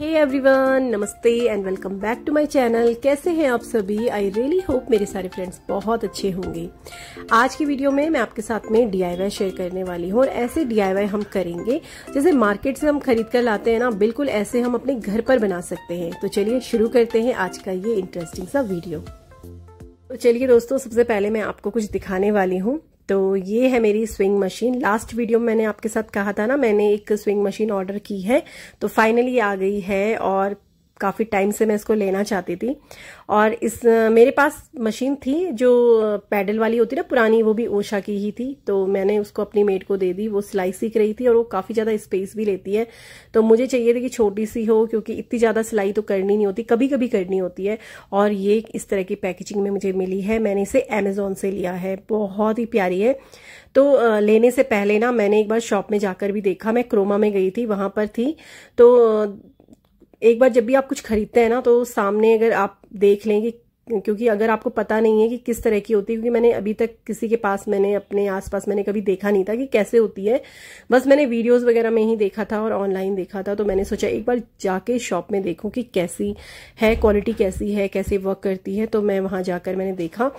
हे everyone नमस्ते and welcome back to my channel कैसे हैं आप सभी आई रियली होप मेरे सारे फ्रेंड्स बहुत अच्छे होंगे आज की वीडियो में मैं आपके साथ में डीआईवाई शेयर करने वाली हूँ और ऐसे डीआईवाई हम करेंगे जैसे मार्केट से हम खरीद कर लाते हैं ना बिल्कुल ऐसे हम अपने घर पर बना सकते हैं तो चलिए शुरू करते हैं आज का ये इंटरेस्टिंग सा वीडियो तो चलिए दोस्तों सबसे पहले मैं आपको कुछ दिखाने वाली हूँ तो ये है मेरी स्विंग मशीन लास्ट वीडियो में मैंने आपके साथ कहा था ना मैंने एक स्विंग मशीन ऑर्डर की है तो फाइनली आ गई है और काफ़ी टाइम से मैं इसको लेना चाहती थी और इस मेरे पास मशीन थी जो पैडल वाली होती ना पुरानी वो भी ओशा की ही थी तो मैंने उसको अपनी मेट को दे दी वो सिलाई सीख रही थी और वो काफ़ी ज़्यादा स्पेस भी लेती है तो मुझे चाहिए थी कि छोटी सी हो क्योंकि इतनी ज़्यादा सिलाई तो करनी नहीं होती कभी कभी करनी होती है और ये इस तरह की पैकेजिंग में मुझे मिली है मैंने इसे अमेजोन से लिया है बहुत ही प्यारी है तो लेने से पहले ना मैंने एक बार शॉप में जाकर भी देखा मैं क्रोमा में गई थी वहां पर थी तो एक बार जब भी आप कुछ खरीदते हैं ना तो सामने अगर आप देख लेंगे क्योंकि अगर आपको पता नहीं है कि किस तरह की होती है क्योंकि मैंने अभी तक किसी के पास मैंने अपने आसपास मैंने कभी देखा नहीं था कि कैसे होती है बस मैंने वीडियोस वगैरह में ही देखा था और ऑनलाइन देखा था तो मैंने सोचा एक बार जाके शॉप में देखूँ कि कैसी है क्वालिटी कैसी है कैसे वर्क करती है तो मैं वहां जाकर मैंने देखा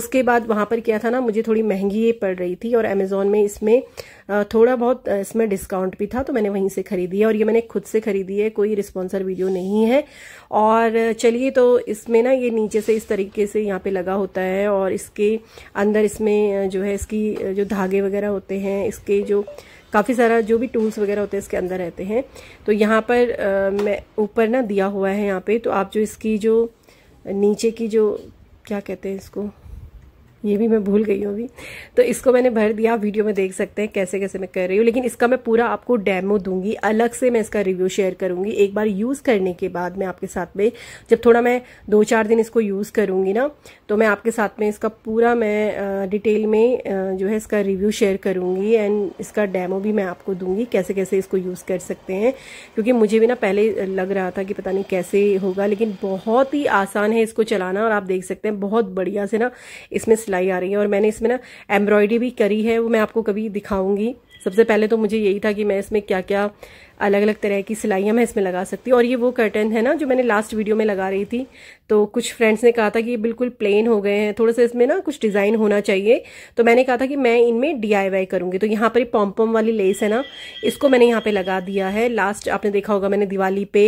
उसके बाद वहां पर क्या था ना मुझे थोड़ी महंगी पड़ रही थी और अमेजोन में इसमें थोड़ा बहुत इसमें डिस्काउंट भी था तो मैंने वहीं से खरीदी है और ये मैंने खुद से खरीदी है कोई रिस्पॉन्सर वीडियो नहीं है और चलिए तो इसमें ना ये नीचे से इस तरीके से यहाँ पे लगा होता है और इसके अंदर इसमें जो है इसकी जो धागे वगैरह होते हैं इसके जो काफ़ी सारा जो भी टूल्स वगैरह होते हैं इसके अंदर रहते हैं तो यहाँ पर आ, मैं ऊपर ना दिया हुआ है यहाँ पे तो आप जो इसकी जो नीचे की जो क्या कहते हैं इसको ये भी मैं भूल गई हूँ अभी तो इसको मैंने भर दिया वीडियो में देख सकते हैं कैसे कैसे मैं कर रही हूँ लेकिन इसका मैं पूरा आपको डेमो दूंगी अलग से मैं इसका रिव्यू शेयर करूंगी एक बार यूज़ करने के बाद मैं आपके साथ में जब थोड़ा मैं दो चार दिन इसको यूज़ करूंगी ना तो मैं आपके साथ में इसका पूरा मैं डिटेल में जो है इसका रिव्यू शेयर करूंगी एंड इसका डेमो भी मैं आपको दूंगी कैसे कैसे इसको यूज़ कर सकते हैं क्योंकि मुझे भी ना पहले लग रहा था कि पता नहीं कैसे होगा लेकिन बहुत ही आसान है इसको चलाना और आप देख सकते हैं बहुत बढ़िया से ना इसमें सिलाई आ रही है और मैंने इसमें ना एम्ब्रॉयडरी भी करी है वो मैं आपको कभी दिखाऊंगी सबसे पहले तो मुझे यही था कि मैं इसमें क्या क्या अलग अलग तरह की सिलाइयाँ मैं इसमें लगा सकती हूँ और ये वो कर्टन है ना जो मैंने लास्ट वीडियो में लगा रही थी तो कुछ फ्रेंड्स ने कहा था कि ये बिल्कुल प्लेन हो गए हैं थोड़ा सा इसमें ना कुछ डिज़ाइन होना चाहिए तो मैंने कहा था कि मैं इनमें डी करूँगी तो यहाँ पर पॉम पॉम वाली लेस है ना इसको मैंने यहाँ पर लगा दिया है लास्ट आपने देखा होगा मैंने दिवाली पे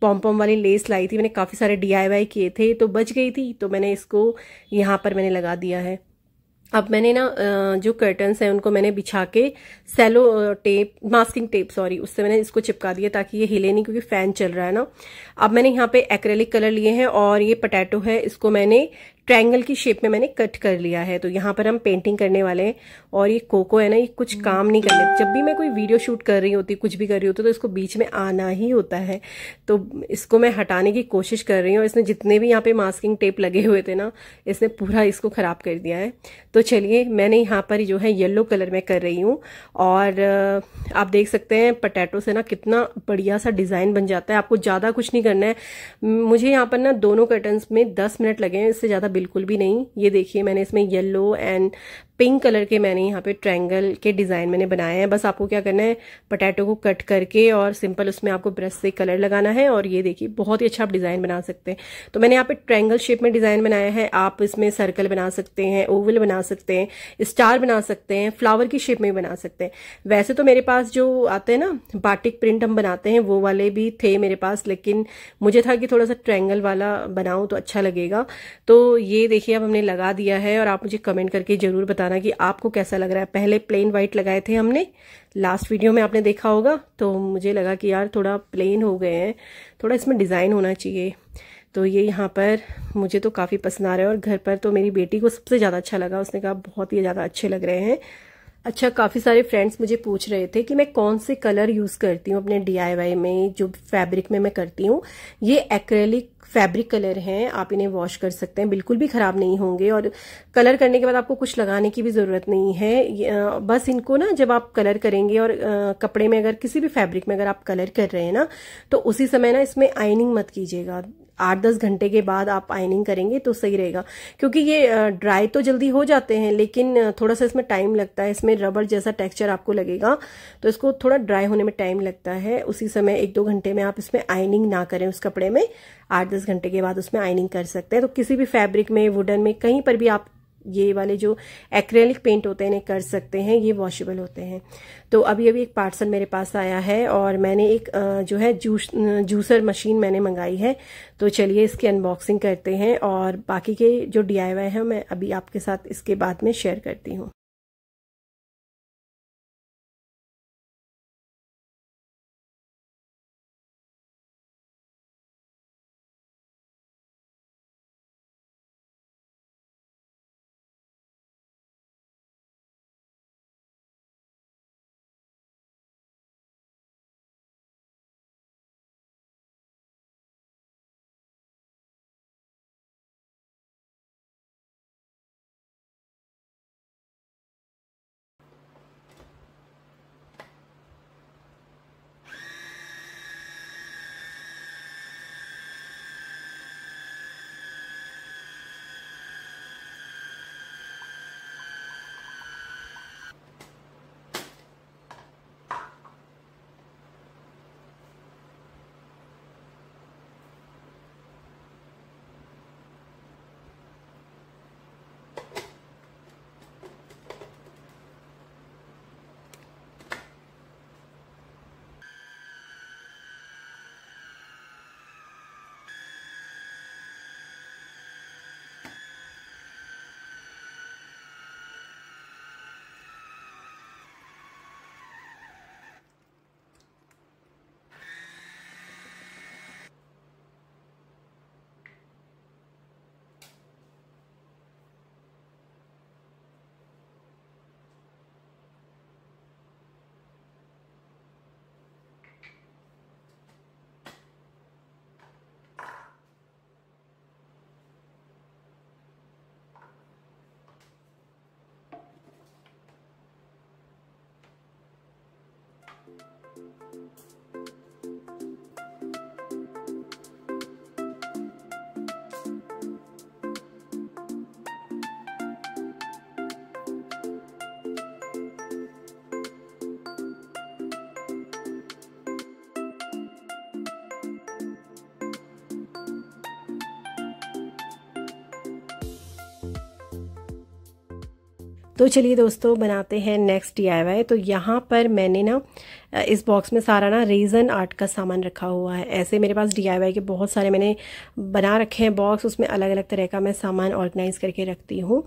पॉम पॉम वाली लेस लाई थी मैंने काफ़ी सारे डी किए थे तो बच गई थी तो मैंने इसको यहाँ पर मैंने लगा दिया है अब मैंने ना जो कर्टन्स हैं उनको मैंने बिछा के cello tape masking tape sorry उससे मैंने इसको चिपका दिया ताकि ये हिले नहीं क्योंकि फैन चल रहा है ना अब मैंने यहाँ पे एक्रेलिक कलर लिए हैं और ये पटेटो है इसको मैंने ट्रायंगल की शेप में मैंने कट कर लिया है तो यहाँ पर हम पेंटिंग करने वाले हैं और ये कोको है ना ये कुछ काम नहीं करने जब भी मैं कोई वीडियो शूट कर रही होती कुछ भी कर रही होती तो इसको बीच में आना ही होता है तो इसको मैं हटाने की कोशिश कर रही हूँ इसने जितने भी यहाँ पे मास्किंग टेप लगे हुए थे ना इसने पूरा इसको ख़राब कर दिया है तो चलिए मैंने यहाँ पर जो है येल्लो कलर में कर रही हूँ और आप देख सकते हैं पटेटो से ना कितना बढ़िया सा डिज़ाइन बन जाता है आपको ज़्यादा कुछ नहीं करना है मुझे यहाँ पर ना दोनों कर्टन में दस मिनट लगे हैं इससे ज़्यादा बिल्कुल भी नहीं ये देखिए मैंने इसमें येलो एंड पिंक कलर के मैंने यहाँ पे ट्रायंगल के डिज़ाइन मैंने बनाए हैं बस आपको क्या करना है पटेटो को कट करके और सिंपल उसमें आपको ब्रश से कलर लगाना है और ये देखिए बहुत ही अच्छा आप डिज़ाइन बना सकते हैं तो मैंने यहाँ पे ट्रायंगल शेप में डिज़ाइन बनाया है आप इसमें सर्कल बना सकते हैं ओवल बना सकते हैं स्टार बना सकते हैं फ्लावर की शेप में बना सकते हैं वैसे तो मेरे पास जो आते हैं ना बाटिक प्रिंट हम बनाते हैं वो वाले भी थे मेरे पास लेकिन मुझे था कि थोड़ा सा ट्रैंगल वाला बनाऊ तो अच्छा लगेगा तो ये देखिए अब हमने लगा दिया है और आप मुझे कमेंट करके जरूर बता बताना कि आपको कैसा लग रहा है पहले प्लेन वाइट लगाए थे हमने लास्ट वीडियो में आपने देखा होगा तो मुझे लगा कि यार थोड़ा प्लेन हो गए हैं थोड़ा इसमें डिज़ाइन होना चाहिए तो ये यहाँ पर मुझे तो काफ़ी पसंद आ रहा है और घर पर तो मेरी बेटी को सबसे ज़्यादा अच्छा लगा उसने कहा बहुत ही ज़्यादा अच्छे लग रहे हैं अच्छा काफ़ी सारे फ्रेंड्स मुझे पूछ रहे थे कि मैं कौन से कलर यूज़ करती हूँ अपने डीआईवाई में जो फैब्रिक में मैं करती हूँ ये एक्रेलिक फैब्रिक कलर हैं आप इन्हें वॉश कर सकते हैं बिल्कुल भी ख़राब नहीं होंगे और कलर करने के बाद आपको कुछ लगाने की भी ज़रूरत नहीं है बस इनको ना जब आप कलर करेंगे और कपड़े में अगर किसी भी फैब्रिक में अगर आप कलर कर रहे हैं ना तो उसी समय ना इसमें आइनिंग मत कीजिएगा आठ दस घंटे के बाद आप आइनिंग करेंगे तो सही रहेगा क्योंकि ये ड्राई तो जल्दी हो जाते हैं लेकिन थोड़ा सा इसमें टाइम लगता है इसमें रबड़ जैसा टेक्सचर आपको लगेगा तो इसको थोड़ा ड्राई होने में टाइम लगता है उसी समय एक दो घंटे में आप इसमें आइनिंग ना करें उस कपड़े में आठ दस घंटे के बाद उसमें आइनिंग कर सकते हैं तो किसी भी फैब्रिक में वुडन में कहीं पर भी आप ये वाले जो एक्रेलिक पेंट होते हैं कर सकते हैं ये वॉशेबल होते हैं तो अभी अभी एक पार्सल मेरे पास आया है और मैंने एक जो है जूस जूसर मशीन मैंने मंगाई है तो चलिए इसकी अनबॉक्सिंग करते हैं और बाकी के जो डीआईवाई है मैं अभी आपके साथ इसके बाद में शेयर करती हूँ तो चलिए दोस्तों बनाते हैं नेक्स्ट डी तो यहाँ पर मैंने ना इस बॉक्स में सारा ना रेज़न आर्ट का सामान रखा हुआ है ऐसे मेरे पास डीआईवाई के बहुत सारे मैंने बना रखे हैं बॉक्स उसमें अलग अलग तरह का मैं सामान ऑर्गेनाइज़ करके रखती हूँ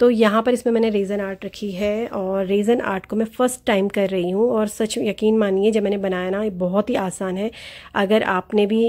तो यहाँ पर इसमें मैंने रेज़न आर्ट रखी है और रेज़न आर्ट को मैं फ़र्स्ट टाइम कर रही हूँ और सच यकीन मानिए जब मैंने बनाया ना ये बहुत ही आसान है अगर आपने भी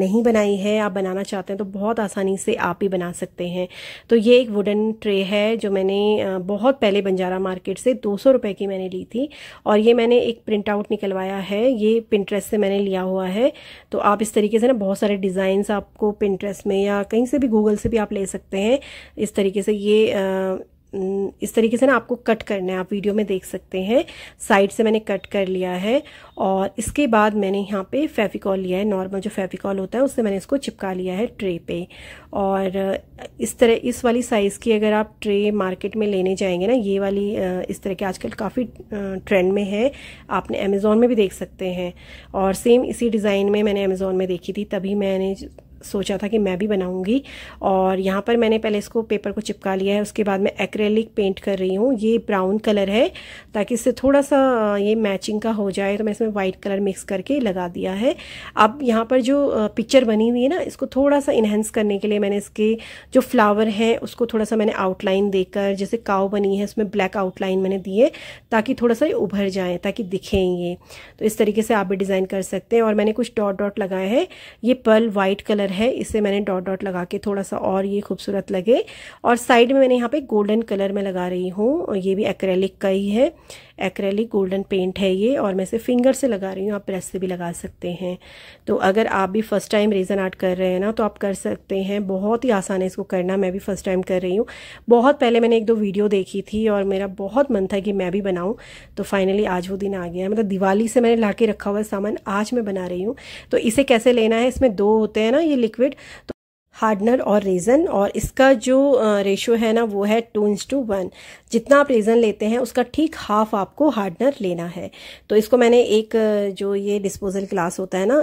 नहीं बनाई है आप बनाना चाहते हैं तो बहुत आसानी से आप ही बना सकते हैं तो ये एक वुडन ट्रे है जो मैंने बहुत पहले बंजारा मार्केट से दो सौ की मैंने ली थी और ये मैंने एक प्रिंट आउट आउट निकलवाया है ये पिंट्रेस से मैंने लिया हुआ है तो आप इस तरीके से ना बहुत सारे डिज़ाइंस आपको पिंट्रेस में या कहीं से भी गूगल से भी आप ले सकते हैं इस तरीके से ये हम्म, इस तरीके से ना आपको कट करना है आप वीडियो में देख सकते हैं साइड से मैंने कट कर लिया है और इसके बाद मैंने यहाँ पे फेविकॉल लिया है नॉर्मल जो फेविकॉल होता है उससे मैंने इसको चिपका लिया है ट्रे पे और इस तरह इस वाली साइज़ की अगर आप ट्रे मार्केट में लेने जाएंगे ना ये वाली इस तरह के आजकल काफ़ी ट्रेंड में है आपने अमेज़ोन में भी देख सकते हैं और सेम इसी डिज़ाइन में मैंने अमेज़ोन में देखी थी तभी मैंने सोचा था कि मैं भी बनाऊंगी और यहाँ पर मैंने पहले इसको पेपर को चिपका लिया है उसके बाद मैं एक्रेलिक पेंट कर रही हूँ ये ब्राउन कलर है ताकि इससे थोड़ा सा ये मैचिंग का हो जाए तो मैं इसमें वाइट कलर मिक्स करके लगा दिया है अब यहाँ पर जो पिक्चर बनी हुई है ना इसको थोड़ा सा इन्हेंस करने के लिए मैंने इसके जो फ्लावर हैं उसको थोड़ा सा मैंने आउटलाइन देकर जैसे काव बनी है उसमें ब्लैक आउटलाइन मैंने दी है ताकि थोड़ा सा ये उभर जाए ताकि दिखें ये तो इस तरीके से आप भी डिज़ाइन कर सकते हैं और मैंने कुछ डॉट डॉट लगाए हैं ये पर्ल वाइट कलर कलर है इसे मैंने डॉट डॉट लगा के थोड़ा सा और ये खूबसूरत लगे और साइड में मैंने यहाँ पे गोल्डन कलर में लगा रही हूँ ये भी एक्रेलिक का ही है एक्रेलिक गोल्डन पेंट है ये और मैं इसे फिंगर से लगा रही हूँ आप प्रेस से भी लगा सकते हैं तो अगर आप भी फर्स्ट टाइम रेजन आर्ट कर रहे हैं ना तो आप कर सकते हैं बहुत ही आसान है इसको करना मैं भी फर्स्ट टाइम कर रही हूँ बहुत पहले मैंने एक दो वीडियो देखी थी और मेरा बहुत मन था कि मैं भी बनाऊँ तो फाइनली आज वो दिन आ गया मतलब दिवाली से मैंने ला रखा हुआ सामान आज मैं बना रही हूँ तो इसे कैसे लेना है इसमें दो होते हैं ना ये लिक्विड तो हार्डनर और रेजन और इसका जो रेशो है ना वो है टू इंस टू वन जितना आप रेज़न लेते हैं उसका ठीक हाफ आपको हार्डनर लेना है तो इसको मैंने एक जो ये डिस्पोजल ग्लास होता है ना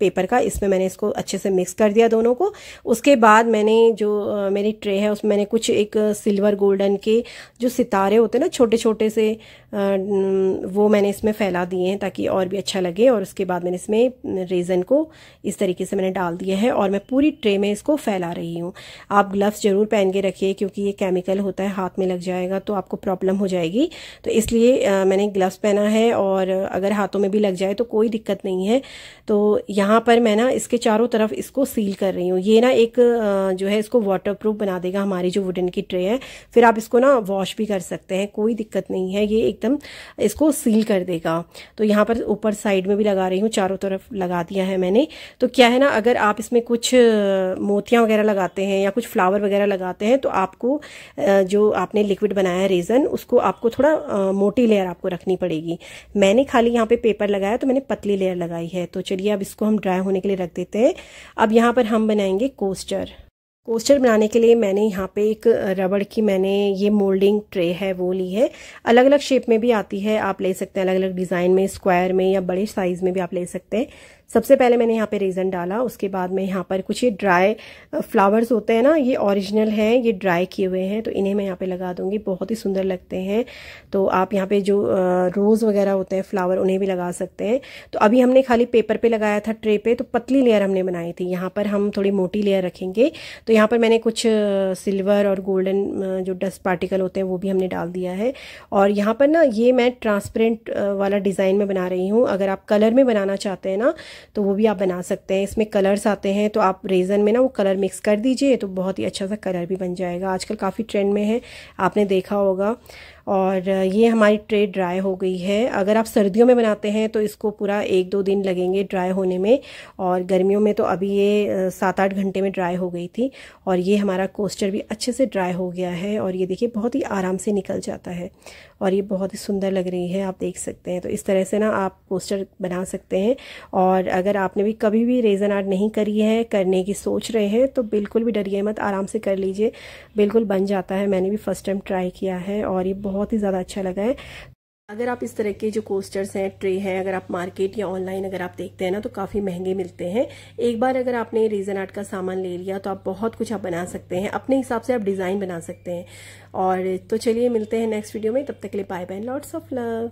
पेपर का इसमें मैंने इसको अच्छे से मिक्स कर दिया दोनों को उसके बाद मैंने जो मेरी ट्रे है उसमें मैंने कुछ एक सिल्वर गोल्डन के जो सितारे होते हैं ना छोटे छोटे से वो मैंने इसमें फैला दिए हैं ताकि और भी अच्छा लगे और उसके बाद मैंने इसमें रेज़न को इस तरीके से मैंने डाल दिया है और मैं पूरी ट्रे में इसको फैला रही हूँ आप ग्लव्स ज़रूर पहन के रखिए क्योंकि ये केमिकल होता है हाथ में लग जाएगा जाएगा तो आपको प्रॉब्लम हो जाएगी तो इसलिए मैंने ग्लव्स पहना है और अगर हाथों में भी लग जाए तो कोई दिक्कत नहीं है तो यहाँ पर मैं ना इसके चारों तरफ इसको सील कर रही हूँ ये ना एक जो है इसको वाटर बना देगा हमारी जो वुडन की ट्रे है फिर आप इसको ना वॉश भी कर सकते हैं कोई दिक्कत नहीं है ये एकदम इसको सील कर देगा तो यहाँ पर ऊपर साइड में भी लगा रही हूँ चारों तरफ लगा दिया है मैंने तो क्या है ना अगर आप इसमें कुछ मोतियाँ वगैरह लगाते हैं या कुछ फ्लावर वगैरह लगाते हैं तो आपको जो आपने लिक्विड बनाया रेज़न उसको आपको थोड़ा आ, मोटी लेयर आपको रखनी पड़ेगी मैंने खाली यहाँ पे पेपर लगाया तो मैंने पतली लेयर लगाई है तो चलिए अब इसको हम ड्राई होने के लिए रख देते हैं अब यहाँ पर हम बनाएंगे कोस्टर कोस्टर बनाने के लिए मैंने यहाँ पे एक रबड़ की मैंने ये मोल्डिंग ट्रे है वो ली है अलग अलग शेप में भी आती है आप ले सकते हैं अलग अलग डिज़ाइन में स्क्वायर में या बड़े साइज़ में भी आप ले सकते हैं सबसे पहले मैंने यहाँ पे रेज़न डाला उसके बाद में यहाँ पर कुछ ये ड्राई फ्लावर्स होते हैं ना ये ओरिजिनल हैं ये ड्राई किए हुए हैं तो इन्हें मैं यहाँ पे लगा दूंगी बहुत ही सुंदर लगते हैं तो आप यहाँ पे जो रोज़ वगैरह होते हैं फ्लावर उन्हें भी लगा सकते हैं तो अभी हमने खाली पेपर पे लगाया था ट्रे पे तो पतली लेयर हमने बनाई थी यहाँ पर हम थोड़ी मोटी लेयर रखेंगे तो यहाँ पर मैंने कुछ सिल्वर और गोल्डन जो डस्ट पार्टिकल होते हैं वो भी हमने डाल दिया है और यहाँ पर ना ये मैं ट्रांसपेरेंट वाला डिज़ाइन में बना रही हूँ अगर आप कलर में बनाना चाहते हैं ना तो वो भी आप बना सकते हैं इसमें कलर्स आते हैं तो आप रेज़न में ना वो कलर मिक्स कर दीजिए तो बहुत ही अच्छा सा कलर भी बन जाएगा आजकल काफ़ी ट्रेंड में है आपने देखा होगा और ये हमारी ट्रे ड्राई हो गई है अगर आप सर्दियों में बनाते हैं तो इसको पूरा एक दो दिन लगेंगे ड्राई होने में और गर्मियों में तो अभी ये सात आठ घंटे में ड्राई हो गई थी और ये हमारा कोस्टर भी अच्छे से ड्राई हो गया है और ये देखिए बहुत ही आराम से निकल जाता है और ये बहुत ही सुंदर लग रही है आप देख सकते हैं तो इस तरह से ना आप कोस्टर बना सकते हैं और अगर आपने भी कभी भी रेजन आर्ट नहीं करी है करने की सोच रहे हैं तो बिल्कुल भी डरिए मत आराम से कर लीजिए बिल्कुल बन जाता है मैंने भी फर्स्ट टाइम ट्राई किया है और ये बहुत बहुत ही ज़्यादा अच्छा लगा है अगर आप इस तरह के जो कोस्टर्स हैं ट्रे हैं अगर आप मार्केट या ऑनलाइन अगर आप देखते हैं ना तो काफ़ी महंगे मिलते हैं एक बार अगर आपने रीजन आर्ट का सामान ले लिया तो आप बहुत कुछ आप बना सकते हैं अपने हिसाब से आप डिज़ाइन बना सकते हैं और तो चलिए मिलते हैं नेक्स्ट वीडियो में तब तक के लिए bye bye lots of love